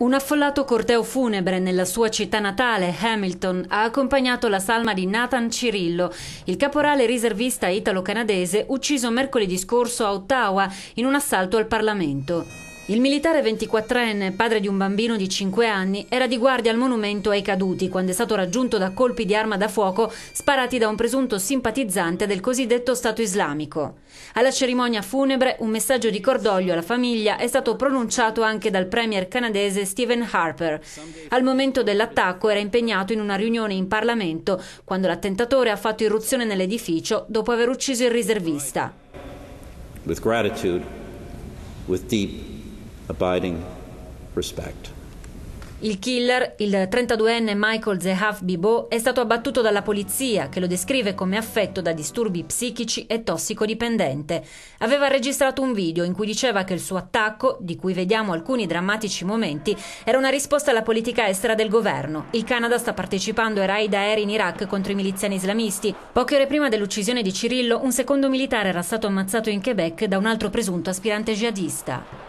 Un affollato corteo funebre nella sua città natale, Hamilton, ha accompagnato la salma di Nathan Cirillo, il caporale riservista italo-canadese ucciso mercoledì scorso a Ottawa in un assalto al Parlamento. Il militare 24enne, padre di un bambino di 5 anni, era di guardia al monumento ai caduti quando è stato raggiunto da colpi di arma da fuoco sparati da un presunto simpatizzante del cosiddetto Stato islamico. Alla cerimonia funebre un messaggio di cordoglio alla famiglia è stato pronunciato anche dal premier canadese Stephen Harper. Al momento dell'attacco era impegnato in una riunione in Parlamento quando l'attentatore ha fatto irruzione nell'edificio dopo aver ucciso il riservista. With gratitude, with deep abiding respect. Il killer, il 32enne Michael Zehaf Bibo, è stato abbattuto dalla polizia, che lo descrive come affetto da disturbi psichici e tossicodipendente. Aveva registrato un video in cui diceva che il suo attacco, di cui vediamo alcuni drammatici momenti, era una risposta alla politica estera del governo. Il Canada sta partecipando ai raid aerei in Iraq contro i miliziani islamisti. Poche ore prima dell'uccisione di Cirillo, un secondo militare era stato ammazzato in Quebec da un altro presunto aspirante jihadista.